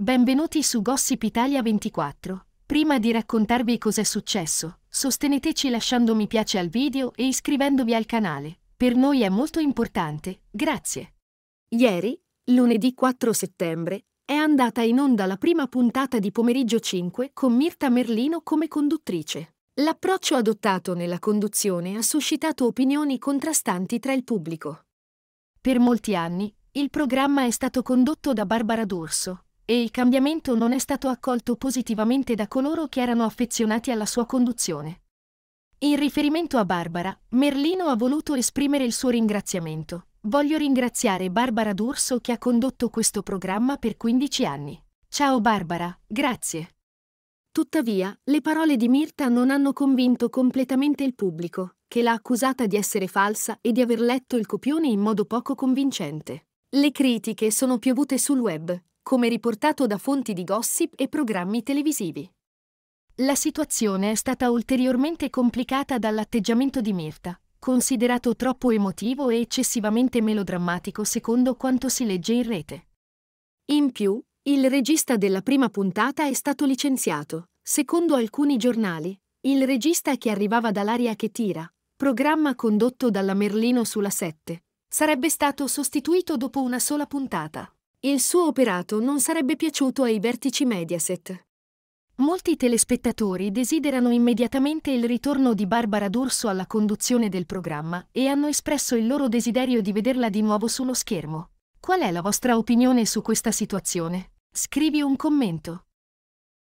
Benvenuti su Gossip Italia 24. Prima di raccontarvi cos'è successo, sosteneteci lasciando mi piace al video e iscrivendovi al canale. Per noi è molto importante, grazie. Ieri, lunedì 4 settembre, è andata in onda la prima puntata di Pomeriggio 5 con Mirta Merlino come conduttrice. L'approccio adottato nella conduzione ha suscitato opinioni contrastanti tra il pubblico. Per molti anni, il programma è stato condotto da Barbara D'Urso, e il cambiamento non è stato accolto positivamente da coloro che erano affezionati alla sua conduzione. In riferimento a Barbara, Merlino ha voluto esprimere il suo ringraziamento. Voglio ringraziare Barbara D'Urso che ha condotto questo programma per 15 anni. Ciao Barbara, grazie. Tuttavia, le parole di Mirta non hanno convinto completamente il pubblico, che l'ha accusata di essere falsa e di aver letto il copione in modo poco convincente. Le critiche sono piovute sul web come riportato da fonti di gossip e programmi televisivi. La situazione è stata ulteriormente complicata dall'atteggiamento di Mirta, considerato troppo emotivo e eccessivamente melodrammatico secondo quanto si legge in rete. In più, il regista della prima puntata è stato licenziato. Secondo alcuni giornali, il regista che arrivava dall'aria che tira, programma condotto dalla Merlino sulla 7, sarebbe stato sostituito dopo una sola puntata il suo operato non sarebbe piaciuto ai vertici Mediaset. Molti telespettatori desiderano immediatamente il ritorno di Barbara D'Urso alla conduzione del programma e hanno espresso il loro desiderio di vederla di nuovo sullo schermo. Qual è la vostra opinione su questa situazione? Scrivi un commento.